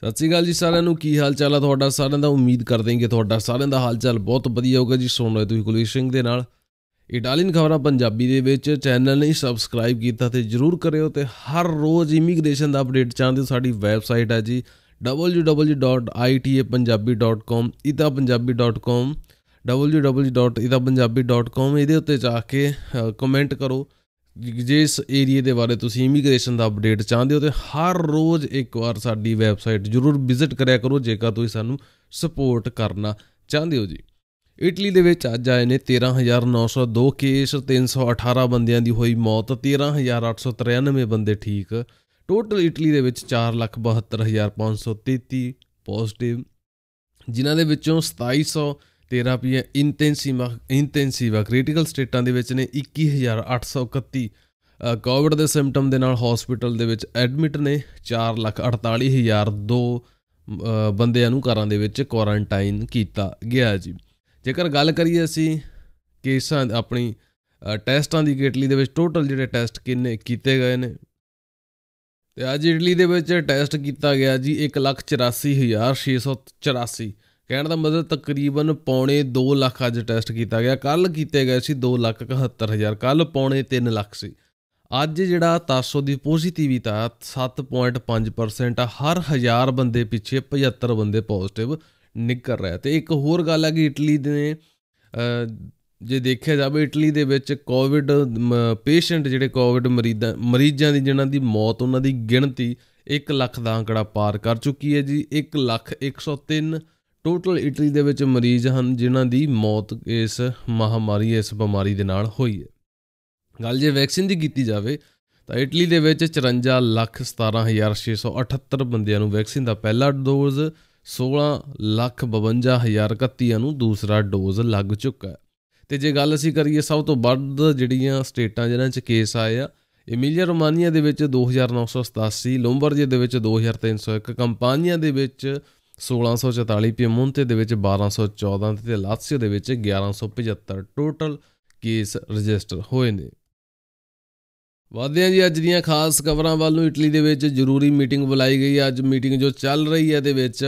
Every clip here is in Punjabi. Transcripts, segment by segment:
ਸਤਿ ਸ੍ਰੀ ਅਕਾਲ ਜੀ ਸਾਰਿਆਂ ਨੂੰ ਕੀ ਹਾਲ ਚਾਲ ਆ ਤੁਹਾਡਾ ਸਾਰਿਆਂ ਦਾ ਉਮੀਦ ਕਰਦੇ ਹਾਂ ਕਿ ਤੁਹਾਡਾ ਸਾਰਿਆਂ ਦਾ ਹਾਲ ਚਾਲ ਬਹੁਤ ਵਧੀਆ ਹੋਗਾ ਜੀ ਸੁਣ ਰਹੇ ਤੁਸੀਂ ਕੁਲਵੀਰ ਸਿੰਘ ਦੇ ਨਾਲ ਇਟਾਲੀਅਨ ਖਬਰਾਂ ਪੰਜਾਬੀ ਦੇ ਵਿੱਚ ਚੈਨਲ ਨਹੀਂ ਸਬਸਕ੍ਰਾਈਬ ਕੀਤਾ ਤੇ ਜਰੂਰ ਕਰਿਓ ਤੇ ਹਰ ਰੋਜ਼ ਇਮੀਗ੍ਰੇਸ਼ਨ ਦਾ ਅਪਡੇਟ ਚਾਹੁੰਦੇ ਹੋ ਸਾਡੀ ਵੈਬਸਾਈਟ ਹੈ ਜੀ www.itapunjabi.com itapunjabi.com www.itapunjabi.com ਇਹਦੇ ਉੱਤੇ ਜਾ ਕੇ ਕਮੈਂਟ ਕਰੋ ਜੇ ਇਸ ਏਰੀਆ ਦੇ ਬਾਰੇ ਤੁਸੀਂ ਇਮੀਗ੍ਰੇਸ਼ਨ ਦਾ ਅਪਡੇਟ ਚਾਹੁੰਦੇ ਹੋ ਤੇ ਹਰ ਰੋਜ਼ ਇੱਕ ਵਾਰ ਸਾਡੀ ਵੈਬਸਾਈਟ ਜ਼ਰੂਰ ਵਿਜ਼ਿਟ ਕਰਿਆ ਕਰੋ ਜੇਕਰ ਤੁਸੀਂ ਸਾਨੂੰ ਸਪੋਰਟ ਕਰਨਾ ਚਾਹੁੰਦੇ ਹੋ ਜੀ ਇਟਲੀ ਦੇ ਵਿੱਚ ਅੱਜ ਆਏ ਨੇ 13902 ਕੇਸ 318 ਬੰਦਿਆਂ ਦੀ ਹੋਈ ਮੌਤ 13893 ਬੰਦੇ ਠੀਕ ਟੋਟਲ ਇਟਲੀ ਦੇ ਵਿੱਚ 472533 ਪੋਜ਼ਿਟਿਵ ਜਿਨ੍ਹਾਂ ਦੇ ਵਿੱਚੋਂ 2700 ਥੈਰੇਪੀਆਂ ਇੰਟੈਂਸਿਵਾ ਇੰਟੈਂਸਿਵਾ ਕ੍ਰਿਟੀਕਲ ਸਟੇਟਾਂ ਦੇ ਵਿੱਚ ਨੇ 21831 ਕੋਵਿਡ ਦੇ ਸਿੰਪਟਮ ਦੇ ਨਾਲ ਹਸਪੀਟਲ ਦੇ ਵਿੱਚ ਐਡਮਿਟ ਨੇ 448002 ਬੰਦਿਆਂ ਨੂੰ ਘਰਾਂ ਦੇ ਵਿੱਚ ਕੁਆਰੰਟਾਈਨ ਕੀਤਾ ਗਿਆ ਜੀ ਜੇਕਰ ਗੱਲ ਕਰੀਏ ਅਸੀਂ ਕੇਸਾਂ ਆਪਣੀ ਟੈਸਟਾਂ ਦੀ ਗੇਟਲੀ ਦੇ ਵਿੱਚ ਟੋਟਲ ਜਿਹੜੇ ਟੈਸਟ ਕਿੰਨੇ ਕੀਤੇ ਗਏ ਨੇ ਤੇ ਅੱਜ ਇਟਲੀ ਦੇ ਵਿੱਚ ਟੈਸਟ ਕੀਤਾ ਗਿਆ ਜੀ 184684 ਕਹਿਣ ਦਾ ਮਤਲਬ ਤਕਰੀਬਨ ਪੌਣੇ 2 ਲੱਖ ਅੱਜ ਟੈਸਟ ਕੀਤਾ ਗਿਆ ਕੱਲ ਕੀਤੇ ਗਏ ਸੀ 2 ਲੱਖ ਹਜ਼ਾਰ ਕੱਲ ਪੌਣੇ 3 ਲੱਖ ਸੀ ਅੱਜ ਜਿਹੜਾ ਤਾਸੋ ਦੀ ਪੋਜ਼ਿਟਿਵਿਟੀ 7.5% ਹਰ 1000 ਬੰਦੇ ਪਿੱਛੇ 75 ਬੰਦੇ ਪੋਜ਼ਿਟਿਵ ਨਿਕਲ ਰਿਹਾ ਤੇ ਇੱਕ ਹੋਰ ਗੱਲ ਹੈ ਕਿ ਇਟਲੀ ਦੇ ਜੇ ਦੇਖਿਆ ਜਾਵੇ ਇਟਲੀ ਦੇ ਵਿੱਚ ਕੋਵਿਡ ਪੇਸ਼ੈਂਟ ਜਿਹੜੇ ਕੋਵਿਡ ਮਰੀਜ਼ਾਂ ਮਰੀਜ਼ਾਂ ਦੀ ਜਿਨ੍ਹਾਂ ਦੀ ਮੌਤ ਉਹਨਾਂ ਦੀ ਗਿਣਤੀ 1 ਲੱਖ ਦਾ ਅੰਕੜਾ ਪਾਰ ਕਰ ਚੁੱਕੀ ਹੈ ਜੀ 1 ਲੱਖ 103 ਟੋਟਲ ਇਟਲੀ ਦੇ ਵਿੱਚ ਮਰੀਜ਼ ਹਨ ਜਿਨ੍ਹਾਂ ਦੀ ਮੌਤ ਇਸ ਮਹਾਮਾਰੀ ਇਸ ਬਿਮਾਰੀ ਦੇ ਨਾਲ ਹੋਈ ਹੈ ਗੱਲ ਜੇ ਵੈਕਸੀਨ ਦੀ ਕੀਤੀ ਜਾਵੇ ਤਾਂ ਇਟਲੀ ਦੇ ਵਿੱਚ 54 ਲੱਖ 17678 ਬੰਦਿਆਂ ਨੂੰ ਵੈਕਸੀਨ ਦਾ ਪਹਿਲਾ ਡੋਜ਼ 16 ਲੱਖ 52031 ਨੂੰ ਦੂਸਰਾ ਡੋਜ਼ ਲੱਗ ਚੁੱਕਾ ਹੈ ਤੇ ਜੇ ਗੱਲ ਅਸੀਂ ਕਰੀਏ ਸਭ ਤੋਂ ਵੱਧ ਜਿਹੜੀਆਂ ਸਟੇਟਾਂ ਜਿਨ੍ਹਾਂ 'ਚ ਕੇਸ ਆਏ ਆ ਇਮੀਲੀਆ ਰੋਮਾਨੀਆ ਦੇ ਵਿੱਚ 2987 ਲੋਂਬਰਜੀ ਦੇ ਵਿੱਚ 2301 ਕੰਪਾਨੀਆਂ ਦੇ ਵਿੱਚ 1644 ਪਿਮੋਂਤੇ ਦੇ ਵਿੱਚ 1214 ਤੇ ਲਾਤਸੀਓ ਦੇ ਵਿੱਚ 1175 ਟੋਟਲ ਕੇਸ ਰਜਿਸਟਰ ਹੋਏ ਨੇ ਵਾਦਿਆਂ ਜੀ ਅੱਜ ਦੀਆਂ ਖਾਸ ਖਬਰਾਂ ਵੱਲ ਨੂੰ ਇਟਲੀ ਦੇ ਵਿੱਚ ਜ਼ਰੂਰੀ ਮੀਟਿੰਗ ਬੁਲਾਈ ਗਈ ਅੱਜ ਮੀਟਿੰਗ ਜੋ ਚੱਲ ਰਹੀ ਹੈ ਦੇ ਵਿੱਚ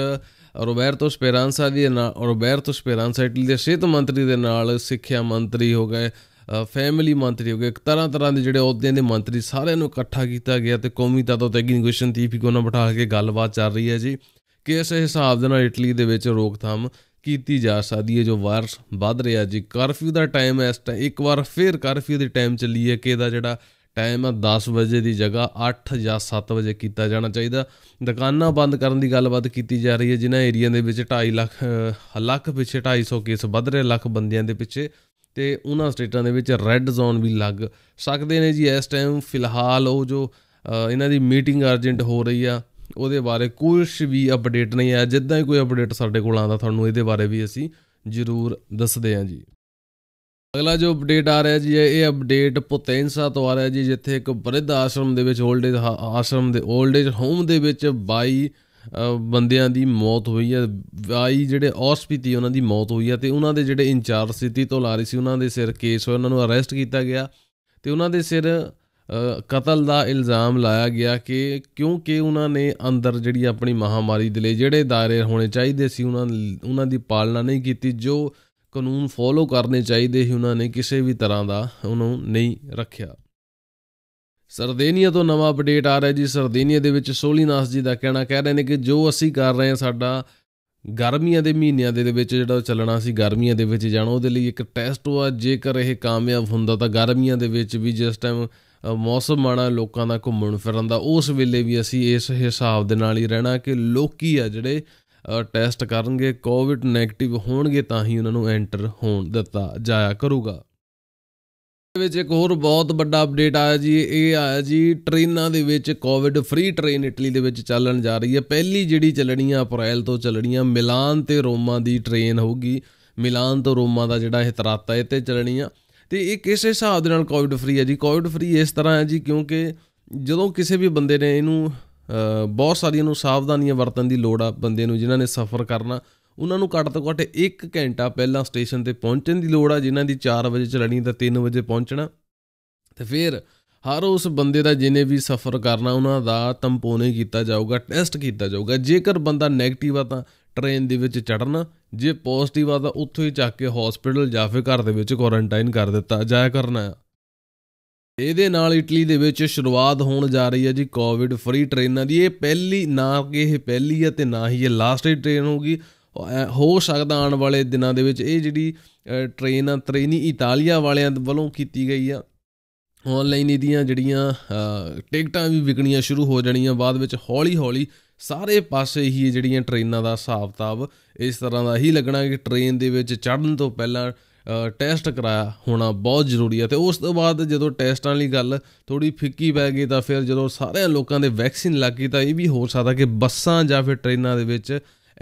ਰੋਬਰਟੋ ਸਪੇਰਾਂਸਾ ਦੀ ਨਾਲ ਰੋਬਰਟੋ ਸਪੇਰਾਂਸਾ ਇਟਲੀ ਦੇ ਸਿਹਤ ਮੰਤਰੀ ਦੇ ਨਾਲ ਸਿੱਖਿਆ ਮੰਤਰੀ ਹੋ ਗਏ ਫੈਮਿਲੀ ਮੰਤਰੀ ਹੋ ਗਏ ਇੱਕ ਤਰ੍ਹਾਂ ਤਰ੍ਹਾਂ ਦੇ ਜਿਹੜੇ ਅਹੁਦਿਆਂ ਦੇ ਮੰਤਰੀ ਸਾਰਿਆਂ ਨੂੰ ਇਕੱਠਾ ਕੀਤਾ ਗਿਆ ਤੇ ਕੌਮੀ ਤਾਤੋ ਤੇ ਨਿਗੋਸ਼ੀਏਸ਼ਨ ਟੀਪੀ ਕੋਨਾ ਬਿਠਾ ਕੇ ਗੱਲਬਾਤ ਚੱਲ ਰਹੀ ਹੈ ਜੀ ਕਿਸ ਇਸੇ ਹਿਸਾਬ ਦੇ ਨਾਲ ਇਟਲੀ ਦੇ ਵਿੱਚ ਰੋਕਥਾਮ ਕੀਤੀ ਜਾ ਸਕਦੀ ਹੈ ਜੋ ਵਾਇਰਸ ਵੱਧ ਰਿਹਾ ਜੀ ਕਰਫਿਊ ਦਾ ਟਾਈਮ ਇਸ ਟਾਈਮ ਇੱਕ ਵਾਰ ਫੇਰ ਕਰਫਿਊ ਦੇ ਟਾਈਮ ਚੱਲੀ ਹੈ ਕਿ ਇਹਦਾ ਜਿਹੜਾ ਟਾਈਮ ਹੈ 10 ਵਜੇ ਦੀ ਜਗ੍ਹਾ 8 ਜਾਂ 7 ਵਜੇ ਕੀਤਾ ਜਾਣਾ ਚਾਹੀਦਾ ਦੁਕਾਨਾਂ ਬੰਦ ਕਰਨ ਦੀ ਗੱਲਬਾਤ ਕੀਤੀ ਜਾ ਰਹੀ ਹੈ ਜਿਨ੍ਹਾਂ ਏਰੀਆ ਦੇ ਵਿੱਚ 2.5 ਲੱਖ ਲੱਖ ਪਿੱਛੇ 250 ਕੇਸ ਵੱਧ ਰਹੇ ਲੱਖ ਬੰਦਿਆਂ ਦੇ ਪਿੱਛੇ ਤੇ ਉਹਨਾਂ ਸਟੇਟਾਂ ਦੇ ਵਿੱਚ ਰੈੱਡ ਜ਼ੋਨ ਵੀ ਲੱਗ ਸਕਦੇ ਨੇ ਜੀ ਇਸ ਟਾਈਮ ਫਿਲਹਾਲ ਉਹ ਜੋ ਇਹਨਾਂ ਦੀ ਮੀਟਿੰਗ ਅਰਜੈਂਟ ਹੋ ਰਹੀ ਆ ਉਹਦੇ ਬਾਰੇ ਕੁਝ ਵੀ ਅਪਡੇਟ ਨਹੀਂ ਆਇਆ ਜਿੱਦਾਂ ਹੀ ਕੋਈ ਅਪਡੇਟ ਸਾਡੇ ਕੋਲ ਆਉਂਦਾ ਤੁਹਾਨੂੰ ਇਹਦੇ ਬਾਰੇ ਵੀ ਅਸੀਂ ਜ਼ਰੂਰ ਦੱਸਦੇ ਹਾਂ ਜੀ ਅਗਲਾ ਜੋ ਅਪਡੇਟ ਆ ਰਿਹਾ ਜੀ ਇਹ ਅਪਡੇਟ ਪੁਤੈਨਸਾ ਤੋਂ ਆ ਰਿਹਾ ਜੀ ਜਿੱਥੇ ਇੱਕ ਬ੍ਰਿਧ ਆਸ਼ਰਮ ਦੇ ਵਿੱਚ 올ਡ ਏਜ ਆਸ਼ਰਮ ਦੇ 올ਡ ਏਜ ਹੋਮ ਦੇ ਵਿੱਚ 22 ਬੰਦਿਆਂ ਦੀ ਮੌਤ ਹੋਈ ਹੈ 22 ਜਿਹੜੇ ਹਸਪੀਤੀ ਉਹਨਾਂ ਦੀ ਮੌਤ ਹੋਈ ਹੈ ਤੇ ਉਹਨਾਂ ਦੇ ਜਿਹੜੇ ਇੰਚਾਰਜ ਸੀਤੀ ਤੋਂ ਲਾਰੀ ਸੀ ਉਹਨਾਂ ਦੇ ਸਿਰ ਕੇਸ ਹੋਇਆ ਉਹਨਾਂ ਨੂੰ ਅਰੈਸਟ ਕੀਤਾ ਗਿਆ ਤੇ ਉਹਨਾਂ ਦੇ ਸਿਰ ਕਤਲ ਦਾ ਇਲਜ਼ਾਮ ਲਾਇਆ ਗਿਆ ਕਿ ਕਿਉਂਕਿ ਉਹਨਾਂ ਨੇ ਅੰਦਰ ਜਿਹੜੀ ਆਪਣੀ ਮਹਾਮਾਰੀ ਦੇ ਲਈ ਜਿਹੜੇ ਦਾਇਰੇ ਹੋਣੇ ਚਾਹੀਦੇ ਸੀ ਉਹਨਾਂ ਉਹਨਾਂ ਦੀ ਪਾਲਣਾ ਨਹੀਂ ਕੀਤੀ ਜੋ ਕਾਨੂੰਨ ਫੋਲੋ ਕਰਨੇ ਚਾਹੀਦੇ ਸੀ ਉਹਨਾਂ ਨੇ ਕਿਸੇ ਵੀ ਤਰ੍ਹਾਂ ਦਾ ਉਹਨੂੰ ਨਹੀਂ ਰੱਖਿਆ ਸਰਦੇਨੀਆ ਤੋਂ ਨਵਾਂ ਅਪਡੇਟ ਆ ਰਿਹਾ ਜੀ ਸਰਦੇਨੀਆ ਦੇ ਵਿੱਚ ਸੋਲੀਨਾਸ ਜੀ ਦਾ ਕਹਿਣਾ ਕਹਿ ਰਹੇ ਨੇ ਕਿ ਜੋ ਅਸੀਂ ਕਰ ਰਹੇ ਹਾਂ ਸਾਡਾ ਗਰਮੀਆਂ ਦੇ ਮਹੀਨਿਆਂ ਦੇ ਵਿੱਚ ਜਿਹੜਾ ਚੱਲਣਾ ਸੀ ਗਰਮੀਆਂ ਦੇ ਵਿੱਚ ਜਾਣਾ ਉਹਦੇ ਲਈ ਇੱਕ ਟੈਸਟ ਹੋਆ ਜੇਕਰ ਇਹ ਕਾਮਯਾਬ ਹੁੰਦਾ ਤਾਂ ਗਰਮੀਆਂ ਦੇ ਵਿੱਚ ਵੀ ਜਿਸ ਟਾਈਮ ਮੌਸਮ ਆਣਾ ਲੋਕਾਂ ਦਾ ਘੁੰਮਣ ਫਿਰਨ ਦਾ ਉਸ ਵੇਲੇ ਵੀ ਅਸੀਂ ਇਸ ਹਿਸਾਬ ਦੇ ਨਾਲ ਹੀ ਰਹਿਣਾ ਕਿ ਲੋਕੀ ਆ ਜਿਹੜੇ ਟੈਸਟ ਕਰਨਗੇ ਕੋਵਿਡ 네ਗੇਟਿਵ ਹੋਣਗੇ ਤਾਂ ਹੀ ਉਹਨਾਂ ਨੂੰ ਐਂਟਰ ਹੋਣ ਦਿੱਤਾ ਜਾਇਆ ਕਰੂਗਾ ਵਿੱਚ ਇੱਕ ਹੋਰ ਬਹੁਤ ਵੱਡਾ ਅਪਡੇਟ ਆਇਆ ਜੀ ਇਹ ਆਇਆ ਜੀ ਟ੍ਰੇਨਾਂ ਦੇ ਵਿੱਚ ਕੋਵਿਡ ਫ੍ਰੀ ਟ੍ਰੇਨ ਇਟਲੀ ਦੇ ਵਿੱਚ ਚੱਲਣ ਜਾ ਰਹੀ ਹੈ ਪਹਿਲੀ ਜਿਹੜੀ ਚੱਲਣੀ ਆ ਅਪ੍ਰੈਲ ਤੋਂ ਚੱਲਣੀ ਆ ਮਿਲਾਨ ਤੇ ਰੋਮਾ ਦੀ ਟ੍ਰੇਨ ਹੋਊਗੀ ਮਿਲਾਨ ਤੋਂ ਰੋਮਾ ਦਾ ਜਿਹੜਾ ਇਹ ਤਰਾਤਾ ਇਹ ਤੇ ਚੱਲਣੀ ਆ ਤੇ ਇਹ ਕਿਸ ਹਿਸਾਬ ਦੇ ਨਾਲ ਕੋਵਿਡ ਫ੍ਰੀ ਹੈ ਜੀ ਕੋਵਿਡ ਫ੍ਰੀ ਇਸ ਤਰ੍ਹਾਂ ਹੈ ਜੀ ਕਿਉਂਕਿ ਜਦੋਂ ਕਿਸੇ ਵੀ ਬੰਦੇ ਨੇ ਇਹਨੂੰ ਬਹੁਤ ਸਾਰੀਆਂ ਨੂੰ ਸਾਵਧਾਨੀਆਂ ਵਰਤਣ ਦੀ ਲੋੜ ਆ ਬੰਦੇ ਨੂੰ ਜਿਨ੍ਹਾਂ ਨੇ ਸਫ਼ਰ ਕਰਨਾ ਉਹਨਾਂ ਨੂੰ ਘੱਟ ਤੋਂ ਘੱਟ 1 ਘੰਟਾ ਪਹਿਲਾਂ ਸਟੇਸ਼ਨ ਤੇ ਪਹੁੰਚਣ ਦੀ ਲੋੜ ਆ ਜਿਨ੍ਹਾਂ ਦੀ 4 ਵਜੇ ਚਲਣੀ ਤਾਂ 3 ਵਜੇ ਪਹੁੰਚਣਾ ਤੇ ਫਿਰ ਹਰ ਉਸ ਬੰਦੇ ਦਾ ਜਿਨੇ ਵੀ ਸਫ਼ਰ ਕਰਨਾ ਉਹਨਾਂ ਦਾ ਤੰਪੋਨੇ ਕੀਤਾ ਜਾਊਗਾ ਟੈਸਟ ਕੀਤਾ ਜਾਊਗਾ ਜੇਕਰ ਬੰਦਾ 네ਗੇਟਿਵ ਆ ਤਾਂ ਟ੍ਰੇਨ ਦੇ ਵਿੱਚ ਚੜ੍ਹਨਾ ਜੇ ਪੋਜ਼ਿਟਿਵ ਆ ਤਾਂ ਉੱਥੋਂ ਹੀ ਚੱਕ ਕੇ ਹਸਪੀਟਲ ਜਾਂ ਫਿਰ ਘਰ ਦੇ ਵਿੱਚ ਕੁਆਰੰਟਾਈਨ ਕਰ ਦਿੱਤਾ ਜਾਇਆ ਕਰਨਾ ਹੈ ਇਹਦੇ ਨਾਲ ਇਟਲੀ ਦੇ ਵਿੱਚ ਸ਼ੁਰੂਆਤ ਹੋਣ ਜਾ ਰਹੀ ਹੈ ਜੀ ਕੋਵਿਡ ਫ੍ਰੀ ਟ੍ਰੇਨਾਂ ਦੀ ਇਹ ਪਹਿਲੀ ਨਾ ਕਿ ਇਹ ਪਹਿਲੀ ਹੈ ਤੇ ਨਾ ਹੀ ਇਹ ਲਾਸਟ ਟ੍ਰੇਨ ਹੋਊਗੀ ਹੋ ਸਕਦਾ ਆਉਣ ਵਾਲੇ ਦਿਨਾਂ ਦੇ ਵਿੱਚ ਇਹ ਜਿਹੜੀ ਟ੍ਰੇਨ ਆ ਤ੍ਰੇਨੀ ਇਟਾਲੀਆ ਵਾਲਿਆਂ ਵੱਲੋਂ ਕੀਤੀ ਗਈ ਆ ਆਨਲਾਈਨ ਇਹਦੀਆਂ ਜਿਹੜੀਆਂ ਟਿਕਟਾਂ ਵੀ ਵਿਕਣੀਆਂ ਸ਼ੁਰੂ ਹੋ ਜਾਣੀਆਂ ਬਾਅਦ ਵਿੱਚ ਹੌਲੀ ਹੌਲੀ ਸਾਰੇ ਪਾਸੇ ਹੀ ਇਹ ਜਿਹੜੀਆਂ ਟ੍ਰੇਨਾਂ ਦਾ ਹਿਸਾਬ-ਤਾਬ ਇਸ ਤਰ੍ਹਾਂ ਦਾ ਹੀ ਲੱਗਣਾ ਕਿ ਟ੍ਰੇਨ ਦੇ ਵਿੱਚ ਚੜਨ ਤੋਂ ਪਹਿਲਾਂ ਟੈਸਟ ਕਰਾਇਆ ਹੋਣਾ ਬਹੁਤ ਜ਼ਰੂਰੀ ਹੈ ਤੇ ਉਸ ਤੋਂ ਬਾਅਦ ਜਦੋਂ ਟੈਸਟਾਂ ਵਾਲੀ ਗੱਲ ਥੋੜੀ ਫਿੱਕੀ ਪੈ ਗਈ ਤਾਂ ਫਿਰ ਜਦੋਂ ਸਾਰਿਆਂ ਲੋਕਾਂ ਦੇ ਵੈਕਸੀਨ ਲੱਗ ਗਈ ਤਾਂ ਇਹ ਵੀ ਹੋ ਸਕਦਾ ਕਿ ਬੱਸਾਂ ਜਾਂ ਫਿਰ ਟ੍ਰੇਨਾਂ ਦੇ ਵਿੱਚ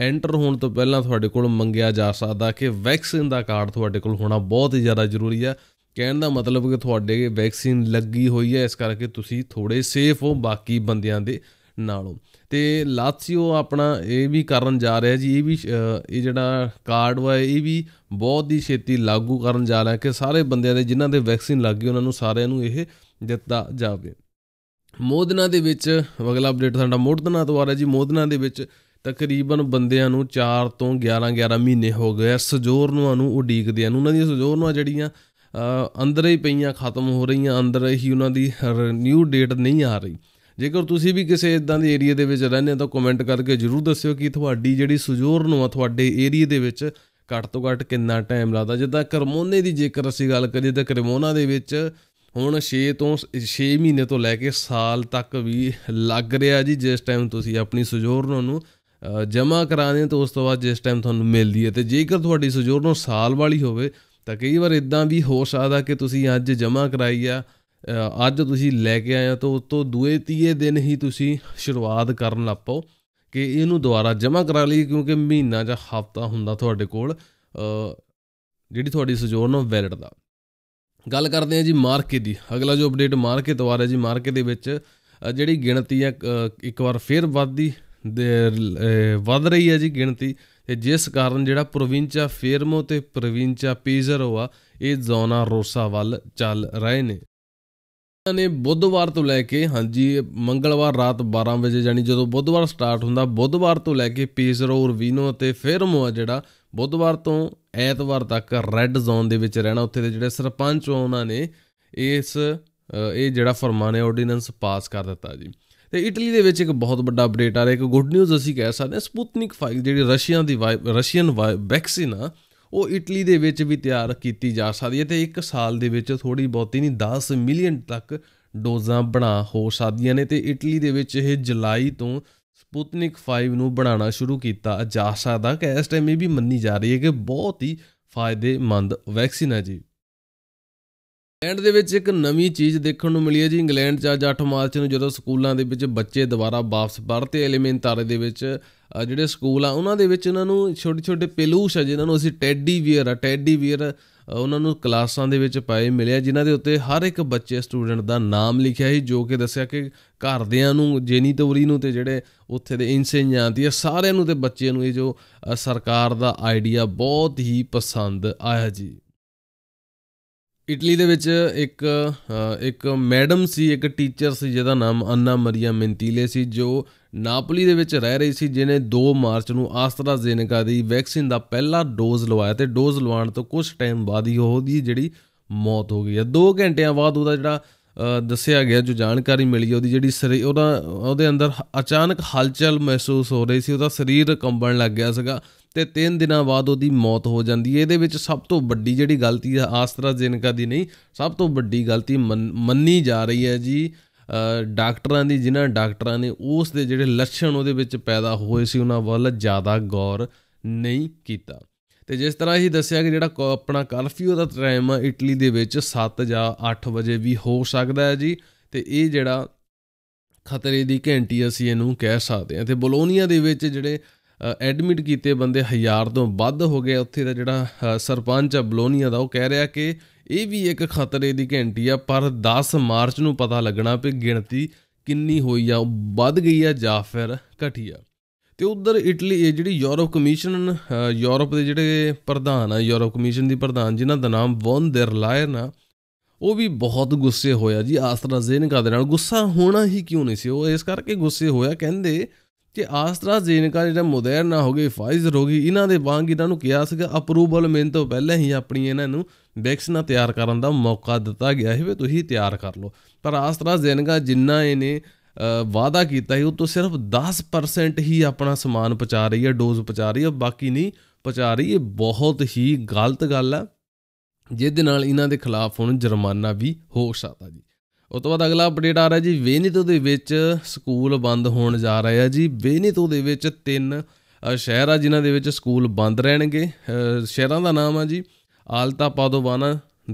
ਐਂਟਰ ਹੋਣ ਤੋਂ ਪਹਿਲਾਂ ਤੁਹਾਡੇ ਕੋਲ ਮੰਗਿਆ ਜਾ ਸਕਦਾ ਕਿ ਵੈਕਸੀਨ ਦਾ ਕਾਰਡ ਤੁਹਾਡੇ ਕੋਲ ਹੋਣਾ ਬਹੁਤ ਹੀ ਜ਼ਿਆਦਾ ਜ਼ਰੂਰੀ ਹੈ ਕਹਿਣ ਦਾ ਮਤਲਬ ਕਿ ਤੁਹਾਡੇ ਵੈਕਸੀਨ ਲੱਗੀ ਹੋਈ ਹੈ ਇਸ ਕਰਕੇ ਤੁਸੀਂ ਥੋੜੇ ਸੇਫ ਹੋ ਬਾਕੀ ਬੰਦਿਆਂ ਦੇ ਨਾਲੋਂ ਤੇ ਲਾਤਸੀਓ ਆਪਣਾ ਇਹ ਵੀ ਕਰਨ ਜਾ ਰਿਹਾ ਜੀ ਇਹ ਵੀ ਇਹ ਜਿਹੜਾ ਕਾਰਡ ਵਾ ਇਹ ਵੀ ਬਹੁਤ ਹੀ ਛੇਤੀ ਲਾਗੂ ਕਰਨ ਜਾ ਰਿਹਾ ਕਿ ਸਾਰੇ ਬੰਦਿਆਂ ਦੇ ਜਿਨ੍ਹਾਂ ਦੇ ਵੈਕਸੀਨ ਲੱਗ ਗਈ ਉਹਨਾਂ ਨੂੰ ਸਾਰਿਆਂ ਨੂੰ ਇਹ ਦਿੱਤਾ ਜਾਵੇ ਮੋਦਨਾ ਦੇ ਵਿੱਚ ਅਗਲਾ ਅਪਡੇਟ ਸਾਡਾ ਮੋਦਨਾ ਤੋਂ ਆ ਰਿਹਾ ਜੀ ਮੋਦਨਾ ਦੇ ਵਿੱਚ ਤਕਰੀਬਨ ਬੰਦਿਆਂ ਨੂੰ 4 ਤੋਂ 11 11 ਮਹੀਨੇ ਹੋ ਗਏ ਸਜੋਰ ਨੂੰ ਉਡੀਕਦਿਆਂ ਨੂੰ ਉਹਨਾਂ ਦੀਆਂ ਨੂੰ ਜਿਹੜੀਆਂ ਅੰਦਰ ਹੀ ਪਈਆਂ ਖਤਮ ਹੋ ਰਹੀਆਂ ਅੰਦਰ ਹੀ ਉਹਨਾਂ ਦੀ ਨਿਊ ਡੇਟ ਨਹੀਂ ਆ ਰਹੀ ਜੇਕਰ ਤੁਸੀਂ ਵੀ ਕਿਸੇ ਇਦਾਂ ਦੇ ਏਰੀਆ ਦੇ ਵਿੱਚ ਰਹਿੰਦੇ ਹੋ ਤਾਂ ਕਮੈਂਟ ਕਰਕੇ ਜਰੂਰ ਦੱਸਿਓ ਕਿ ਤੁਹਾਡੀ ਜਿਹੜੀ ਸੁਜੋਰ ਨੂੰ ਆ ਤੁਹਾਡੇ ਏਰੀਆ ਦੇ ਵਿੱਚ ਘੱਟ ਤੋਂ ਘੱਟ ਕਿੰਨਾ ਟਾਈਮ ਲੱਗਦਾ ਜਿੱਦਾਂ ਕਰਮੋਨੇ ਦੀ ਜੇਕਰ ਅਸੀਂ ਗੱਲ ਕਰੀਏ ਤਾਂ ਕਰਮੋਨਾ ਦੇ ਵਿੱਚ ਹੁਣ 6 ਤੋਂ 6 ਮਹੀਨੇ ਤੋਂ ਲੈ ਕੇ ਸਾਲ ਤੱਕ ਵੀ ਲੱਗ ਰਿਹਾ ਜੀ ਜਿਸ ਟਾਈਮ ਤੁਸੀਂ ਆਪਣੀ ਸੁਜੋਰ ਨੂੰ ਜਮਾ ਕਰਾਉਂਦੇ ਹੋ ਤਾਂ ਉਸ ਤੋਂ ਬਾਅਦ ਜਿਸ ਟਾਈਮ ਤੁਹਾਨੂੰ ਮਿਲਦੀ ਹੈ ਤੇ ਜੇਕਰ ਤੁਹਾਡੀ ਨੂੰ ਸਾਲ ਵਾਲੀ ਹੋਵੇ ਤਾਂ ਕਈ ਵਾਰ ਇਦਾਂ ਵੀ ਹੋ ਸਕਦਾ ਕਿ ਤੁਸੀਂ ਅੱਜ ਜਮਾ ਕਰਾਈ ਆ ਅੱਜ ਤੁਸੀਂ ਲੈ ਕੇ ਆਏ ਤਾਂ ਉਸ ਤੋਂ ਦੂਏ ਤੀਏ ਦਿਨ ਹੀ ਤੁਸੀਂ ਸ਼ੁਰੂਆਤ ਕਰਨ ਲੱਪੋ ਕਿ ਇਹਨੂੰ ਦੁਬਾਰਾ ਜਮ੍ਹਾਂ ਕਰਾ ਲਈ ਕਿਉਂਕਿ ਮਹੀਨਾ ਜਾਂ ਹਫਤਾ ਹੁੰਦਾ ਤੁਹਾਡੇ ਕੋਲ ਜਿਹੜੀ ਤੁਹਾਡੀ ਸਜੋਰਨ ਵੈਲਿਡ ਦਾ ਗੱਲ ਕਰਦੇ ਆ ਜੀ ਮਾਰਕੀਟ ਦੀ ਅਗਲਾ ਜੋ ਅਪਡੇਟ ਮਾਰਕੀਟ ਦੁਆਰਾ ਜੀ ਮਾਰਕੀਟ ਦੇ ਵਿੱਚ ਜਿਹੜੀ ਗਿਣਤੀ ਆ ਇੱਕ ਵਾਰ ਫੇਰ ਵੱਧਦੀ ਵੱਧ ਰਹੀ ਹੈ ਜੀ ਗਿਣਤੀ ਤੇ ਜਿਸ ਕਾਰਨ ਜਿਹੜਾ ਪ੍ਰੋਵਿੰਚਾ ਫੇਰਮੋ ਤੇ ਪ੍ਰੋਵਿੰਚਾ ਪੀਜ਼ਰੋ ਆ ਇਹ ਜ਼ੋਨਾ ਰੋਸਾ ਵੱਲ ਚੱਲ ਰਹੇ ਨੇ ਨੇ ਬੁੱਧਵਾਰ ਤੋਂ ਲੈ ਕੇ ਹਾਂਜੀ ਮੰਗਲਵਾਰ ਰਾਤ 12 ਵਜੇ ਜਾਨੀ ਜਦੋਂ ਬੁੱਧਵਾਰ ਸਟਾਰਟ ਹੁੰਦਾ ਬੁੱਧਵਾਰ ਤੋਂ ਲੈ ਕੇ ਪੀਸਰੋ ਵੀਨੋ ਅਤੇ ਫਿਰ ਆ ਜਿਹੜਾ ਬੁੱਧਵਾਰ ਤੋਂ ਐਤਵਾਰ ਤੱਕ ਰੈੱਡ ਜ਼ੋਨ ਦੇ ਵਿੱਚ ਰਹਿਣਾ ਉੱਥੇ ਦੇ ਜਿਹੜੇ ਸਰਪੰਚ ਉਹਨਾਂ ਨੇ ਇਸ ਇਹ ਜਿਹੜਾ ਫਰਮਾਨ ਹੈ ਆਰਡੀਨੈਂਸ ਪਾਸ ਕਰ ਦਿੱਤਾ ਜੀ ਤੇ ਇਟਲੀ ਦੇ ਵਿੱਚ ਇੱਕ ਬਹੁਤ ਵੱਡਾ ਅਪਡੇਟ ਆ ਰਿਹਾ ਇੱਕ ਗੁੱਡ ਨਿਊਜ਼ ਅਸੀਂ ਕਹਿ ਸਕਦੇ ਹਾਂ ਸਪੁਤਨਿਕ ਫਾਈਲ ਜਿਹੜੀ ਰਸ਼ੀਆ ਦੀ ਰਸ਼ੀਅਨ ਵੈਕਸੀਨ ਆ ਉਹ ਇਟਲੀ ਦੇ ਵਿੱਚ ਵੀ ਤਿਆਰ ਕੀਤੀ ਜਾ ਸਕਦੀ ਹੈ ਤੇ ਇੱਕ ਸਾਲ ਦੇ ਵਿੱਚ ਥੋੜੀ ਬਹੁਤੀ ਨਹੀਂ 10 ਮਿਲੀਅਨ ਤੱਕ ਡੋਜ਼ਾਂ ਬਣਾ ਹੋ ਸਕਦੀਆਂ ਨੇ ਤੇ ਇਟਲੀ ਦੇ ਵਿੱਚ ਇਹ ਜੁਲਾਈ ਤੋਂ ਸਪੁਤਨਿਕ 5 ਨੂੰ ਬਣਾਉਣਾ ਸ਼ੁਰੂ ਕੀਤਾ ਜਾ ਸਕਦਾ ਕਿ ਇਸ ਟਾਈਮ ਇਹ ਵੀ ਮੰਨੀ ਜਾ ਰਹੀ ਹੈ ਕਿ ਬਹੁਤ ਹੀ ਫਾਇਦੇਮੰਦ ਵੈਕਸੀਨ ਹੈ ਜੀ ਇੰਗਲੈਂਡ ਦੇ ਵਿੱਚ ਇੱਕ ਨਵੀਂ ਚੀਜ਼ ਦੇਖਣ ਨੂੰ ਮਿਲੀ ਹੈ ਜੀ ਇੰਗਲੈਂਡ 'ਚ ਅੱਜ 8 ਮਾਰਚ ਨੂੰ ਜਦੋਂ ਸਕੂਲਾਂ ਦੇ ਵਿੱਚ ਬੱਚੇ ਦੁਬਾਰਾ ਵਾਪਸ ਪੜ੍ਹਤੇ ਐਲੀਮੈਂਟਾਰੇ ਦੇ ਵਿੱਚ ਜਿਹੜੇ ਸਕੂਲ ਆ ਉਹਨਾਂ ਦੇ ਵਿੱਚ ਉਹਨਾਂ ਨੂੰ ਛੋਟੇ ਛੋਟੇ ਪੇਲੂਸ਼ ਆ ਜਿਨ੍ਹਾਂ ਨੂੰ ਅਸੀਂ ਟੈਡੀ ਵੀਅਰ ਆ ਟੈਡੀ ਵੀਅਰ ਉਹਨਾਂ ਨੂੰ ਕਲਾਸਾਂ ਦੇ ਵਿੱਚ ਪਾਏ ਮਿਲਿਆ ਜਿਨ੍ਹਾਂ ਦੇ ਉੱਤੇ ਹਰ ਇੱਕ ਬੱਚੇ ਸਟੂਡੈਂਟ ਦਾ ਨਾਮ ਲਿਖਿਆ ਸੀ ਜੋ ਕਿ ਦੱਸਿਆ ਕਿ ਘਰਦਿਆਂ ਨੂੰ ਜੇਨੀ ਤੋਰੀ ਨੂੰ ਤੇ ਜਿਹੜੇ ਉੱਥੇ ਦੇ ਇਨਸੇਨਾਂ ਦੀ ਸਾਰਿਆਂ ਨੂੰ ਤੇ ਬੱਚਿਆਂ ਨੂੰ ਇਹ ਜੋ ਸਰਕਾਰ ਦਾ ਆਈਡੀਆ ਬਹੁਤ ਹੀ ਪਸੰਦ ਆਇਆ ਜੀ ਇਟਲੀ ਦੇ ਵਿੱਚ ਇੱਕ ਇੱਕ ਮੈਡਮ ਸੀ ਇੱਕ ਟੀਚਰ ਸੀ ਜਿਹਦਾ ਨਾਮ ਅੰਨਾ ਮਰੀਆ ਮੈਂਟੀਲੇ ਸੀ ਜੋ ਨਾਪੋਲੀ ਦੇ ਵਿੱਚ ਰਹਿ ਰਹੀ ਸੀ ਜਿਨੇ 2 ਮਾਰਚ ਨੂੰ ਆਸਤਰਾ ਆਸਟਰਾਜ਼ੇਨੇਕਾ ਦੀ ਵੈਕਸੀਨ ਦਾ ਪਹਿਲਾ ਡੋਜ਼ ਲਵਾਇਆ ਤੇ ਡੋਜ਼ ਲਵਾਉਣ ਤੋਂ ਕੁਝ ਟਾਈਮ ਬਾਅਦ ਹੀ ਉਹਦੀ ਜਿਹੜੀ ਮੌਤ ਹੋ ਗਈ ਹੈ 2 ਘੰਟਿਆਂ ਬਾਅਦ ਉਹਦਾ ਜਿਹੜਾ ਦੱਸਿਆ ਗਿਆ ਜੋ ਜਾਣਕਾਰੀ ਮਿਲੀ ਉਹਦੀ ਜਿਹੜੀ ਸਰੀਰ ਉਹਦਾ ਉਹਦੇ ਅੰਦਰ ਅਚਾਨਕ ਹਲਚਲ ਮਹਿਸੂਸ ਹੋ ਰਹੀ ਸੀ ਉਹਦਾ ਸਰੀਰ ਕੰਬਣ ਲੱਗ ਗਿਆ ਸੀਗਾ ਤੇ 3 ਦਿਨਾਂ ਬਾਅਦ ਉਹਦੀ ਮੌਤ ਹੋ ਜਾਂਦੀ ਹੈ ਇਹਦੇ ਵਿੱਚ ਸਭ ਤੋਂ ਵੱਡੀ ਜਿਹੜੀ ਗਲਤੀ ਆ ਆਸਤਰਾ ਜੇਨਕਾ ਦੀ ਨਹੀਂ ਸਭ ਤੋਂ ਵੱਡੀ ਗਲਤੀ ਮੰਨੀ ਜਾ ਰਹੀ ਹੈ ਜੀ ਡਾਕਟਰਾਂ ਦੀ ਜਿਨ੍ਹਾਂ ਡਾਕਟਰਾਂ ਨੇ ਉਸ ਦੇ ਜਿਹੜੇ ਲੱਛਣ ਉਹਦੇ ਵਿੱਚ ਪੈਦਾ ਹੋਏ ਸੀ ਉਹਨਾਂ ਵੱਲ ਜ਼ਿਆਦਾ ਗੌਰ ਨਹੀਂ ਕੀਤਾ ਤੇ ਜਿਸ ਤਰ੍ਹਾਂ ਹੀ ਦੱਸਿਆ ਕਿ ਜਿਹੜਾ ਆਪਣਾ ਕਰਫਿਊ ਦਾ ਟਾਈਮ ਆ ਇਟਲੀ ਦੇ ਵਿੱਚ 7 ਜਾਂ 8 ਵਜੇ ਵੀ ਹੋ ਸਕਦਾ ਹੈ ਜੀ ਤੇ ਇਹ ਜਿਹੜਾ ਖਤਰੇ ਦੀ ਘੰਟੀ ਅਸੀਂ ਇਹਨੂੰ ਕਹਿ ਸਕਦੇ ਹਾਂ ਤੇ ਬੋਲੋਨੀਆ ਦੇ ਵਿੱਚ ਜਿਹੜੇ ਐਡਮਿਟ ਕੀਤੇ ਬੰਦੇ ਹਜ਼ਾਰ ਤੋਂ ਵੱਧ ਹੋ ਗਏ ਉੱਥੇ ਦਾ ਜਿਹੜਾ ਸਰਪੰਚ ਆ ਬਲੋਨੀਆ ਦਾ ਉਹ ਕਹਿ ਰਿਹਾ ਕਿ ਇਹ ਵੀ ਇੱਕ ਖਤਰੇ ਦੀ ਘੰਟੀ ਆ ਪਰ 10 ਮਾਰਚ ਨੂੰ ਪਤਾ ਲੱਗਣਾ ਕਿ ਗਿਣਤੀ ਕਿੰਨੀ ਹੋਈ ਆ ਵੱਧ ਗਈ ਆ ਜਾਂ ਫਿਰ ਘਟੀ ਆ ਤੇ ਉਧਰ ਇਟਲੀ ਇਹ ਜਿਹੜੀ ਯੂਰਪ ਕਮਿਸ਼ਨ ਯੂਰਪ ਦੇ ਜਿਹੜੇ ਪ੍ਰਧਾਨ ਆ ਯੂਰਪ ਕਮਿਸ਼ਨ ਦੀ ਪ੍ਰਧਾਨ ਜਿਨ੍ਹਾਂ ਦਾ ਨਾਮ ਵੋਨ ਦੇਰ ਲਾਇਰ ਨਾ ਉਹ ਵੀ ਬਹੁਤ ਗੁੱਸੇ ਹੋਇਆ ਜੀ ਆਸਟਰਾਜ਼ੇਨਕਾ ਦੇ ਨਾਲ ਗੁੱਸਾ ਹੋਣਾ ਹੀ ਕਿਉਂ ਨਹੀਂ ਸੀ ਉਹ ਇਸ ਕਰਕੇ ਗੁੱਸੇ ਹੋਇਆ ਕਹਿੰਦੇ ਕਿ ਆਸਤਰਾ ਜੇਨਕਾ ਜਿਹੜਾ ਮੋਡਰਨਾ ਹੋ ਗਈ ਫਾਈਜ਼ਰ ਹੋ ਗਈ ਇਹਨਾਂ ਦੇ ਵਾਂਗ ਇਹਨਾਂ ਨੂੰ ਕਿਹਾ ਸੀਗਾ ਅਪਰੂਵਲ ਮਿਲਣ ਤੋਂ ਪਹਿਲਾਂ ਹੀ ਆਪਣੀ ਇਹਨਾਂ ਨੂੰ ਵੈਕਸੀਨਾ ਤਿਆਰ ਕਰਨ ਦਾ ਮੌਕਾ ਦਿੱਤਾ ਗਿਆ ਸੀ ਵੀ ਤੁਸੀਂ ਤਿਆਰ ਕਰ ਲਓ ਪਰ ਆਸਤਰਾ ਜੇਨਕਾ ਜਿੰਨਾ ਇਹਨੇ ਵਾਦਾ ਕੀਤਾ ਹੈ ਉਹ ਤੋਂ ਸਿਰਫ 10% ਹੀ ਆਪਣਾ ਸਮਾਨ ਪਹੁੰਚਾ ਰਹੀ ਹੈ ਡੋਜ਼ ਪਹੁੰਚਾ ਰਹੀ ਹੈ ਬਾਕੀ ਨਹੀਂ ਪਹੁੰਚਾ ਰਹੀ ਇਹ ਬਹੁਤ ਹੀ ਗਲਤ ਗੱਲ ਹੈ ਜਿਹਦੇ ਨਾਲ ਇਹਨਾਂ ਦੇ ਖਿਲਾਫ ਹੁਣ ਜੁਰਮਾਨਾ ਵੀ ਹੋ ਸਕਦਾ ਜੀ ਉਸ ਤੋਂ ਬਾਅਦ ਅਗਲਾ ਅਪਡੇਟ ਆ ਰਿਹਾ ਜੀ ਵੇਨੀਤੋ ਦੇ ਵਿੱਚ ਸਕੂਲ ਬੰਦ ਹੋਣ ਜਾ ਰਹੇ ਆ ਜੀ ਵੇਨੀਤੋ ਦੇ ਵਿੱਚ ਤਿੰਨ ਸ਼ਹਿਰ ਆ ਜਿਨ੍ਹਾਂ ਦੇ ਵਿੱਚ ਸਕੂਲ ਬੰਦ ਰਹਿਣਗੇ ਸ਼ਹਿਰਾਂ ਦਾ ਨਾਮ ਆ ਜੀ ਆਲਤਾ ਪਾਦੋਵਾਨਾ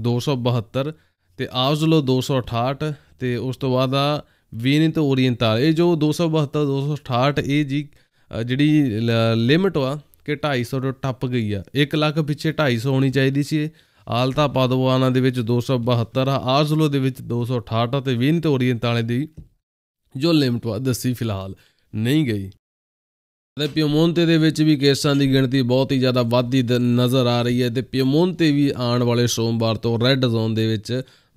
272 ਤੇ ਆਵਜ਼ਲੋ 268 ਤੇ ਉਸ ਤੋਂ ਬਾਅਦ ਆ ਵੇਨੀਤੋ ਓਰੀਐਂਟਲ ਇਹ ਜੋ 272 268 ਇਹ ਜੀ ਜਿਹੜੀ ਲਿਮਟ ਆ ਕਿ 250 ਤੋਂ ਟੱਪ ਗਈ ਆ 1 ਲੱਖ ਪਿੱਛੇ 250 ਹੋਣੀ ਚਾਹੀਦੀ ਸੀ ਆਲਤਾ ਪਦਵਾਨਾ ਦੇ ਵਿੱਚ 272 ਆਜ਼ਲੋ ਦੇ ਵਿੱਚ 268 ਤੇ ਵਿਨਤ ਓਰੀਐਂਟਾਲੇ ਦੀ ਜੋ ਲਿਮਟ ਵਾ ਦੱਸੀ ਫਿਲਹਾਲ ਨਹੀਂ ਗਈ ਤੇ ਪਿਓਮੋਂਤੇ ਦੇ ਵਿੱਚ ਵੀ ਕੇਸਾਂ ਦੀ ਗਿਣਤੀ ਬਹੁਤ ਹੀ ਜ਼ਿਆਦਾ ਵਧਦੀ ਨਜ਼ਰ ਆ ਰਹੀ ਹੈ ਤੇ ਪਿਓਮੋਂਤੇ ਵੀ ਆਉਣ ਵਾਲੇ ਸੋਮਵਾਰ ਤੋਂ ਰੈੱਡ ਜ਼ੋਨ ਦੇ ਵਿੱਚ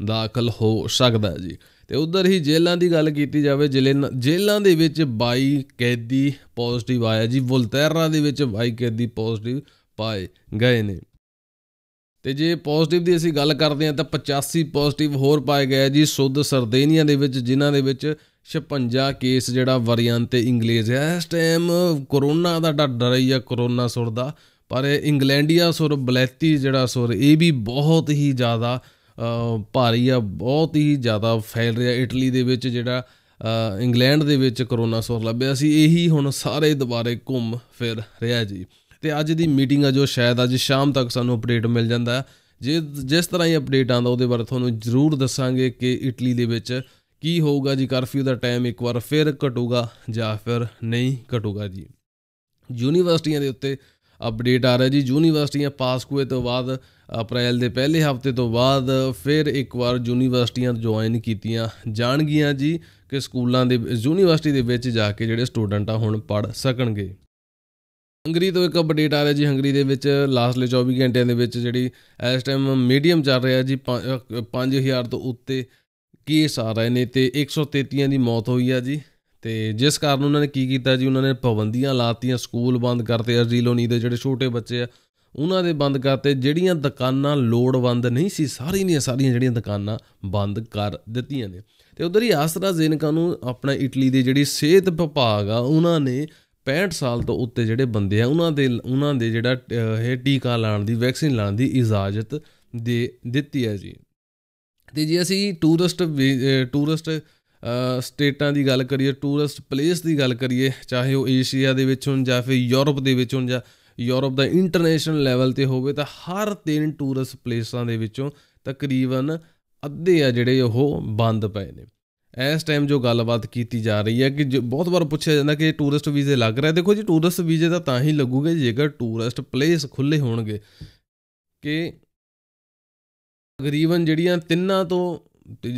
ਦਾਖਲ ਹੋ ਸਕਦਾ ਹੈ ਜੀ ਤੇ ਉਧਰ ਹੀ ਜੇਲ੍ਹਾਂ ਦੀ ਗੱਲ ਕੀਤੀ ਜਾਵੇ ਜ਼ਿਲ੍ਹੇ ਦੇ ਵਿੱਚ 22 ਕੈਦੀ ਪੋਜ਼ਿਟਿਵ ਆਇਆ ਜੀ ਵੋਲਟੇਰਾ ਦੇ ਵਿੱਚ 22 ਕੈਦੀ ਪੋਜ਼ਿਟਿਵ ਪਾਏ ਗਏ ਨੇ ਤੇ ਜੇ ਪੋਜ਼ਿਟਿਵ ਦੀ ਅਸੀਂ ਗੱਲ ਕਰਦੇ ਹਾਂ ਤਾਂ 85 ਪੋਜ਼ਿਟਿਵ ਹੋਰ ਪਾਏ ਗਏ ਜੀ ਸੁੱਧ ਸਰਦੇਨੀਆ ਦੇ ਵਿੱਚ ਜਿਨ੍ਹਾਂ ਦੇ ਵਿੱਚ 56 ਕੇਸ ਜਿਹੜਾ ਵੈਰੀਐਂਟ ਤੇ ਇੰਗਲੈਂਡ ਹੈ ਇਸ ਟਾਈਮ ਕਰੋਨਾ ਦਾ ਡਰ ਰਹੀ ਆ ਕਰੋਨਾ ਸੁਰ ਦਾ ਪਰ ਇੰਗਲੈਂਡੀਆ ਸੁਰ ਬਲੈਤੀ ਜਿਹੜਾ ਸੁਰ ਇਹ ਵੀ ਬਹੁਤ ਹੀ ਜ਼ਿਆਦਾ ਭਾਰੀ ਆ ਬਹੁਤ ਹੀ ਜ਼ਿਆਦਾ ਫੈਲ ਰਿਹਾ ਇਟਲੀ ਦੇ ਵਿੱਚ ਜਿਹੜਾ ਇੰਗਲੈਂਡ ਦੇ ਵਿੱਚ ਕਰੋਨਾ ਸੁਰ ਲੱਭਿਆ ਸੀ ਇਹੀ ਹੁਣ ਸਾਰੇ ਦੁਬਾਰੇ ਘੁੰਮ ਫਿਰ ਰਿਹਾ ਜੀ ਤੇ ਅੱਜ ਦੀ ਮੀਟਿੰਗ ਆ ਜੋ ਸ਼ਾਇਦ ਅੱਜ ਸ਼ਾਮ ਤੱਕ ਸਾਨੂੰ ਅਪਡੇਟ ਮਿਲ ਜਾਂਦਾ ਜੇ ਜਿਸ ਤਰ੍ਹਾਂ ਹੀ ਅਪਡੇਟ ਆਂਦਾ ਉਹਦੇ ਬਾਰੇ ਤੁਹਾਨੂੰ ਜ਼ਰੂਰ ਦੱਸਾਂਗੇ ਕਿ ਇਟਲੀ ਦੇ ਵਿੱਚ ਕੀ ਹੋਊਗਾ ਜੀ ਕਰਫਿਊ ਦਾ ਟਾਈਮ ਇੱਕ ਵਾਰ ਫਿਰ ਘਟੂਗਾ ਜਾਂ ਫਿਰ ਨਹੀਂ ਘਟੂਗਾ ਜੀ ਯੂਨੀਵਰਸਿਟੀਆਂ ਦੇ ਉੱਤੇ ਅਪਡੇਟ ਆ ਰਿਹਾ ਜੀ ਯੂਨੀਵਰਸਿਟੀਆਂ ਪਾਸ ਹੋਏ ਤੋਂ ਬਾਅਦ ਅਪ੍ਰੈਲ ਦੇ ਪਹਿਲੇ ਹਫਤੇ ਤੋਂ ਬਾਅਦ ਫਿਰ ਇੱਕ ਵਾਰ ਯੂਨੀਵਰਸਿਟੀਆਂ ਜੁਆਇਨ ਕੀਤੀਆਂ ਜਾਣਗੀਆਂ ਜੀ ਕਿ ਸਕੂਲਾਂ ਦੇ ਯੂਨੀਵਰਸਿਟੀ ਦੇ ਵਿੱਚ ਜਾ ਕੇ ਜਿਹੜੇ ਸਟੂਡੈਂਟ ਆ ਹੁਣ ਪੜ ਸਕਣਗੇ ਹੰਗਰੀ ਤੋਂ ਇੱਕ ਅਪਡੇਟ ਆ ਰਿਹਾ ਜੀ ਹੰਗਰੀ ਦੇ ਵਿੱਚ ਲਾਸਟਲੇ 24 ਘੰਟਿਆਂ ਦੇ ਵਿੱਚ ਜਿਹੜੀ ਇਸ ਟਾਈਮ ਮੀਡੀਅਮ ਚੱਲ ਰਿਹਾ ਜੀ 5000 ਤੋਂ ਉੱਤੇ ਕੇਸ ਆ ਰਹੇ ਨੇ ਤੇ 133 ਦੀ ਮੌਤ ਹੋਈ ਆ ਜੀ ਤੇ ਜਿਸ ਕਾਰਨ ਉਹਨਾਂ ਨੇ ਕੀ ਕੀਤਾ ਜੀ ਉਹਨਾਂ ਨੇ ਪਾਬੰਦੀਆਂ ਲਾਤੀਆਂ ਸਕੂਲ ਬੰਦ ਕਰਤੇ ਅਜ਼ੀਲੋਨੀ ਦੇ ਜਿਹੜੇ ਛੋਟੇ ਬੱਚੇ ਆ ਉਹਨਾਂ ਦੇ ਬੰਦ ਕਰਤੇ ਜਿਹੜੀਆਂ ਦੁਕਾਨਾਂ ਲੋੜਵੰਦ ਨਹੀਂ ਸੀ ਸਾਰੀ ਨਹੀਂ ਸਾਰੀਆਂ ਜਿਹੜੀਆਂ ਦੁਕਾਨਾਂ ਬੰਦ ਕਰ ਦਿੱਤੀਆਂ ਨੇ ਤੇ ਉਧਰ ਹੀ ਆਸਰਾ ਜ਼ੇਨਕਾ ਨੂੰ ਆਪਣਾ ਇਟਲੀ ਦੇ ਜਿਹੜੀ ਸਿਹਤ ਵਿਭਾਗ ਆ ਉਹਨਾਂ ਨੇ 65 ਸਾਲ ਤੋਂ ਉੱਤੇ ਜਿਹੜੇ ਬੰਦੇ ਆ ਉਹਨਾਂ ਦੇ ਉਹਨਾਂ ਦੇ ਜਿਹੜਾ ਇਹ ਟੀਕਾ ਲਾਣ ਦੀ ਵੈਕਸੀਨ ਲਾਣ ਦੀ ਇਜਾਜ਼ਤ ਦੇ ਦਿੱਤੀ ਹੈ ਜੀ ਤੇ ਜੇ ਅਸੀਂ ਟੂਰਿਸਟ ਟੂਰਿਸਟ ਸਟੇਟਾਂ ਦੀ ਗੱਲ ਕਰੀਏ ਟੂਰਿਸਟ ਪਲੇਸ ਦੀ ਗੱਲ ਕਰੀਏ ਚਾਹੇ ਉਹ ਏਸ਼ੀਆ ਦੇ ਵਿੱਚ ਹੋਣ ਜਾਂ ਫਿਰ ਯੂਰਪ ਦੇ ਵਿੱਚ ਹੋਣ ਜਾਂ ਯੂਰਪ ਦਾ ਇੰਟਰਨੈਸ਼ਨਲ ਲੈਵਲ ਤੇ ਹੋਵੇ ਤਾਂ ਹਰ ਤਿੰਨ ਟੂਰਿਸਟ ਪਲੇਸਾਂ ਦੇ ਵਿੱਚੋਂ ਤਕਰੀਬਨ ਅੱਧੇ ਆ ਜਿਹੜੇ ਉਹ ਬੰਦ ਪਏ ਨੇ ਇਸ ਟਾਈਮ ਜੋ ਗੱਲਬਾਤ ਕੀਤੀ ਜਾ ਰਹੀ ਹੈ ਕਿ ਬਹੁਤ ਵਾਰ ਪੁੱਛਿਆ ਜਾਂਦਾ ਕਿ ਟੂਰਿਸਟ ਵੀਜ਼ੇ ਲੱਗ ਰਹੇ ਦੇਖੋ ਜੀ ਟੂਰਿਸਟ ਵੀਜ਼ੇ ਤਾਂ ਤਾਂ ਹੀ ਲੱਗੂਗਾ ਜੇਕਰ ਟੂਰਿਸਟ ਪਲੇਸ ਖੁੱਲੇ ਹੋਣਗੇ ਕਿ ਤਕਰੀਬਨ ਜਿਹੜੀਆਂ ਤਿੰਨਾਂ ਤੋਂ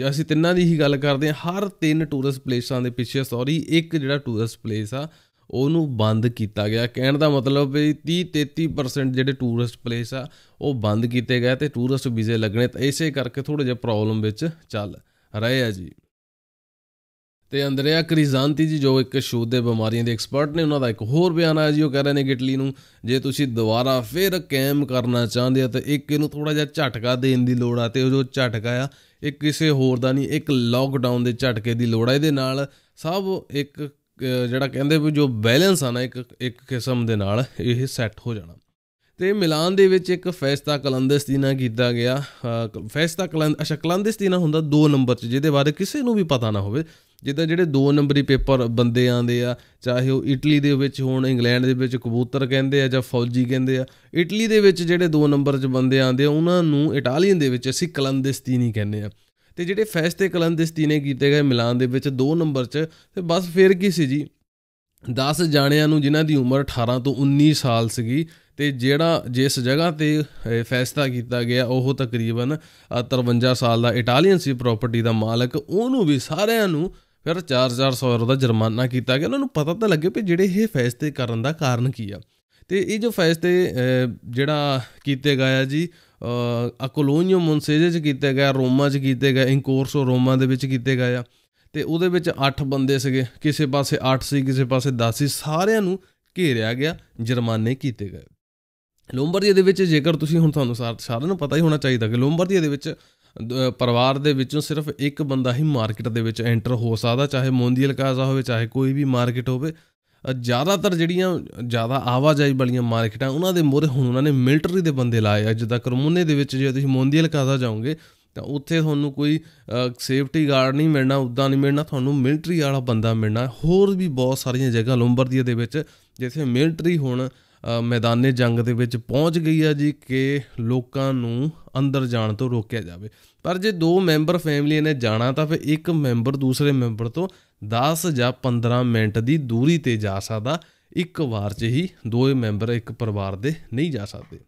ਅਸੀਂ ਤਿੰਨਾਂ ਦੀ ਹੀ ਗੱਲ ਕਰਦੇ ਹਾਂ ਹਰ ਤਿੰਨ ਟੂਰਿਸਟ ਪਲੇਸਾਂ ਦੇ ਪਿੱਛੇ ਸੌਰੀ ਇੱਕ ਜਿਹੜਾ ਟੂਰਿਸਟ ਪਲੇਸ ਆ ਉਹਨੂੰ ਬੰਦ ਕੀਤਾ ਗਿਆ ਕਹਿਣ ਦਾ ਮਤਲਬ ਵੀ 30 33% ਜਿਹੜੇ ਟੂਰਿਸਟ ਪਲੇਸ ਆ ਉਹ ਬੰਦ ਕੀਤੇ ਗਏ ਤੇ ਟੂਰਿਸਟ ਵੀਜ਼ੇ ਲੱਗਣੇ ਤਾਂ ਇਸੇ ਕਰਕੇ ਥੋੜਾ ਜਿਹਾ ਪ੍ਰੋਬਲਮ ਵਿੱਚ ਚੱਲ ਰਹੇ ਆ ਜੀ ਤੇ ਅੰਦਰਿਆ ਕ੍ਰਿਜ਼ਾਂਤੀ ਜੀ ਜੋ ਇੱਕ ਸ਼ੂਦ ਦੇ ਬਿਮਾਰੀਆਂ ਦੇ ਐਕਸਪਰਟ ਨੇ ਉਹਨਾਂ ਦਾ ਇੱਕ ਹੋਰ ਬਿਆਨ ਆਇਆ ਜੀ ਉਹ ਕਹਿ ਰਹੇ ਨੇ ਕਿ ਇਟਲੀ ਨੂੰ ਜੇ ਤੁਸੀਂ ਦੁਬਾਰਾ ਫੇਰ ਕੈਮ ਕਰਨਾ ਚਾਹੁੰਦੇ ਹੋ ਤਾਂ ਇੱਕ ਇਹਨੂੰ ਥੋੜਾ ਜਿਹਾ ਝਟਕਾ ਦੇਣ ਦੀ ਲੋੜ ਆ ਤੇ ਉਹ ਜੋ ਝਟਕਾ ਆ ਇਹ ਕਿਸੇ ਹੋਰ ਦਾ ਨਹੀਂ ਇੱਕ ਲੌਕਡਾਊਨ ਦੇ ਝਟਕੇ ਦੀ ਲੋੜ ਆ ਇਹਦੇ ਨਾਲ ਸਭ ਇੱਕ ਜਿਹੜਾ ਕਹਿੰਦੇ ਵੀ ਜੋ ਬੈਲੈਂਸ ਆ ਨਾ ਇੱਕ ਇੱਕ ਕਿਸਮ ਦੇ ਨਾਲ ਇਹ ਸੈੱਟ ਹੋ ਜਾਣਾ ਤੇ ਮਿਲਾਨ ਦੇ ਵਿੱਚ ਇੱਕ ਫੈਸਤਾ ਕਲੰਦਸਤੀਨਾ ਕੀਤਾ ਗਿਆ ਫੈਸਤਾ ਕਲੰਦ ਅਸ਼ਾ ਹੁੰਦਾ 2 ਨੰਬਰ 'ਚ ਜਿਹਦੇ ਬਾਰੇ ਕਿਸੇ ਨੂੰ ਵੀ ਪਤਾ ਨਾ ਹੋਵੇ ਜਿੱਦਾਂ ਜਿਹੜੇ 2 ਨੰਬਰੀ ਪੇਪਰ ਬੰਦੇ ਆਂਦੇ ਆ ਚਾਹੇ ਉਹ ਇਟਲੀ ਦੇ ਵਿੱਚ ਹੋਣ ਇੰਗਲੈਂਡ ਦੇ ਵਿੱਚ ਕਬੂਤਰ ਕਹਿੰਦੇ ਆ ਜਾਂ ਫੌਜੀ ਕਹਿੰਦੇ ਆ ਇਟਲੀ ਦੇ ਵਿੱਚ ਜਿਹੜੇ 2 ਨੰਬਰ 'ਚ ਬੰਦੇ ਆਂਦੇ ਆ ਉਹਨਾਂ ਨੂੰ ਇਟਾਲੀਅਨ ਦੇ ਵਿੱਚ ਅਸੀਂ ਨਹੀਂ ਕਹਿੰਦੇ ਆ ਤੇ ਜਿਹੜੇ ਫੈਸਤੇ ਨੇ ਕੀਤੇ ਗਏ ਮਿਲਾਨ ਦੇ ਵਿੱਚ 2 ਨੰਬਰ 'ਚ ਤੇ ਬਸ ਫੇਰ ਕੀ ਸੀ ਜੀ 10 ਜਾਣਿਆਂ ਨੂੰ ਜਿਨ੍ਹਾਂ ਦੀ ਉਮਰ 18 ਤੋਂ 19 ਸਾਲ ਸੀਗੀ ਤੇ ਜਿਹੜਾ ਜਿਸ ਜਗ੍ਹਾ ਤੇ ਫੈਸਲਾ ਕੀਤਾ ਗਿਆ ਉਹ ਤਕਰੀਬਨ 53 ਸਾਲ ਦਾ ਇਟਾਲੀਅਨ ਸੀ ਪ੍ਰਾਪਰਟੀ ਦਾ ਮਾਲਕ ਉਹਨੂੰ ਵੀ ਸਾਰਿਆਂ ਨੂੰ ਫਿਰ 4400 ਯੂਰੋ ਦਾ ਜੁਰਮਾਨਾ ਕੀਤਾ ਗਿਆ ਉਹਨਾਂ ਨੂੰ ਪਤਾ ਤਾਂ ਲੱਗੇ ਵੀ ਜਿਹੜੇ ਇਹ ਫੈਸਲੇ ਕਰਨ ਦਾ ਕਾਰਨ ਕੀ ਆ ਤੇ ਇਹ ਜੋ ਫੈਸਲੇ ਜਿਹੜਾ ਕੀਤੇ ਗਿਆ ਜੀ ਅਕੋਲੋਨੀਅਮ ਮੁਨਸੇਜੇ ਚ ਕੀਤੇ ਗਿਆ ਰੋਮਾ ਚ ਕੀਤੇ ਗਿਆ ਇਨਕੋਰਸੋ ਰੋਮਾ ਦੇ ਵਿੱਚ ਕੀਤੇ ਗਿਆ ਤੇ ਉਹਦੇ ਵਿੱਚ 8 ਬੰਦੇ ਸੀਗੇ ਕਿਸੇ ਪਾਸੇ 8 ਸੀ ਕਿਸੇ ਪਾਸੇ 10 ਸੀ ਸਾਰਿਆਂ ਨੂੰ ਘੇਰਿਆ ਗਿਆ ਜੁਰਮਾਨੇ ਕੀਤੇ ਗਏ ਲੋਮਬਰਦੀਆ ਦੇ ਵਿੱਚ ਜੇਕਰ ਤੁਸੀਂ ਹੁਣ ਤੁਹਾਨੂੰ ਸਾਰਿਆਂ ਨੂੰ ਪਤਾ ਹੀ ਹੋਣਾ ਚਾਹੀਦਾ ਕਿ ਲੋਮਬਰਦੀਆ ਦੇ ਵਿੱਚ ਪਰਿਵਾਰ ਦੇ ਵਿੱਚੋਂ ਸਿਰਫ ਇੱਕ ਬੰਦਾ ਹੀ ਮਾਰਕੀਟ ਦੇ ਵਿੱਚ ਐਂਟਰ ਹੋ ਸਕਦਾ ਚਾਹੇ ਮੋਂਦੀਲ ਕਾਜ਼ਾ ਹੋਵੇ ਚਾਹੇ ਕੋਈ ਵੀ ਮਾਰਕੀਟ ਹੋਵੇ ਜ਼ਿਆਦਾਤਰ ਜਿਹੜੀਆਂ ਜ਼ਿਆਦਾ ਆਵਾਜਾਈ ਵਾਲੀਆਂ ਮਾਰਕੀਟਾਂ ਉਹਨਾਂ ਦੇ ਮੋਰੇ ਹੁਣ ਉਹਨਾਂ ਨੇ ਮਿਲਟਰੀ ਦੇ ਬੰਦੇ ਲਾਏ ਆ ਜਿੱਦਾਂ ਕਰਮੋਨੇ ਦੇ ਵਿੱਚ ਜੇ ਤੁਸੀਂ ਮੋਂਦੀਲ ਕਾਜ਼ਾ ਜਾਓਗੇ ਤਾਂ ਉੱਥੇ ਤੁਹਾਨੂੰ ਕੋਈ ਸੇਫਟੀ ਗਾਰਡ ਨਹੀਂ ਮਿਲਣਾ ਉਦਾਂ ਨਹੀਂ ਮਿਲਣਾ ਤੁਹਾਨੂੰ ਮਿਲਟਰੀ ਵਾਲਾ ਬੰਦਾ ਮਿਲਣਾ ਹੋਰ ਵੀ ਬਹੁਤ ਸਾਰੀਆਂ ਜਗ੍ਹਾ ਲੰਬਰਦੀਆ ਦੇ ਵਿੱਚ ਜਿੱਥੇ ਮਿਲਟਰੀ ਹੁਣ ਮੈਦਾਨੇ ਜੰਗ ਦੇ ਵਿੱਚ ਪਹੁੰਚ ਗਈ ਆ ਜੀ ਕਿ ਲੋਕਾਂ ਨੂੰ ਅੰਦਰ ਜਾਣ ਤੋਂ ਰੋਕਿਆ ਜਾਵੇ ਪਰ ਜੇ ਦੋ ਮੈਂਬਰ ਫੈਮਿਲੀ ਨੇ ਜਾਣਾ ਤਾਂ ਫਿਰ ਇੱਕ ਮੈਂਬਰ ਦੂਸਰੇ ਮੈਂਬਰ ਤੋਂ 10 ਜਾਂ 15 ਮਿੰਟ ਦੀ ਦੂਰੀ ਤੇ ਜਾ ਸਕਦਾ ਇੱਕ ਵਾਰ 'ਚ ਹੀ ਦੋਏ ਮੈਂਬਰ ਇੱਕ ਪਰਿਵਾਰ ਦੇ ਨਹੀਂ ਜਾ ਸਕਦੇ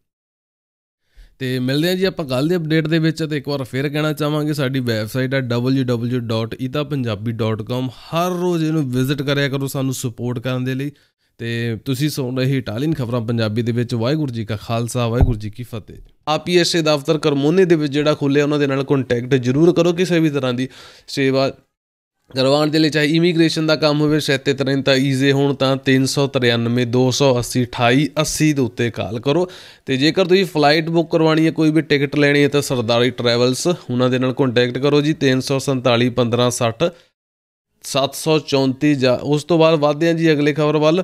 ਤੇ ਮਿਲਦੇ ਆ ਜੀ ਆਪਾਂ ਕੱਲ ਦੇ ਅਪਡੇਟ ਦੇ ਵਿੱਚ ਤੇ ਇੱਕ ਵਾਰ ਫੇਰ ਕਹਿਣਾ ਚਾਹਾਂਗੇ ਸਾਡੀ ਵੈਬਸਾਈਟ ਹੈ www.itapunjabi.com ਹਰ ਰੋਜ਼ ਇਹਨੂੰ ਵਿਜ਼ਿਟ ਕਰਿਆ ਕਰੋ ਸਾਨੂੰ ਸਪੋਰਟ ਕਰਨ ਦੇ ਲਈ ਤੇ ਤੁਸੀਂ ਸੁਣ ਰਹੇ ਇਟਾਲੀਅਨ ਖਬਰਾਂ ਪੰਜਾਬੀ ਦੇ ਵਿੱਚ ਵਾਹਿਗੁਰੂ ਜੀ ਕਾ ਖਾਲਸਾ ਵਾਹਿਗੁਰੂ ਜੀ ਕੀ ਫਤਿਹ ਆਪੀਐਸਏ ਦਫ਼ਤਰ ਕਰਮੋਨੇ ਦੇ ਵਿੱਚ ਜਿਹੜਾ ਖੁੱਲੇ ਉਹਨਾਂ ਦੇ ਨਾਲ ਕੰਟੈਕਟ ਜ਼ਰੂਰ ਕਰੋ ਕਿਸੇ ਵੀ ਤਰ੍ਹਾਂ ਦੀ ਸੇਵਾ ਕਰਵਾਉਣ ਦੇ ਲਈ ਚਾਹੇ ਇਮੀਗ੍ਰੇਸ਼ਨ ਦਾ ਕੰਮ ਹੋਵੇ 77 ਤਾਂ ਈਜ਼ੇ ਹੋਣ ਤਾਂ 393 280 28 80 ਦੇ ਉੱਤੇ ਕਾਲ ਕਰੋ ਤੇ ਜੇਕਰ ਤੁਸੀਂ ਫਲਾਈਟ ਬੁੱਕ ਕਰਵਾਣੀ ਹੈ ਕੋਈ ਵੀ ਟਿਕਟ ਲੈਣੀ ਹੈ ਤਾਂ ਸਰਦਾਰੀ ਟਰੈਵਲਸ ਉਹਨਾਂ ਦੇ ਨਾਲ ਕੰਟੈਕਟ ਕਰੋ ਜੀ 347 15 60 734 ਉਸ ਤੋਂ ਬਾਅਦ ਵਧਦੇ ਹਾਂ ਜੀ ਅਗਲੇ ਖਬਰ ਵੱਲ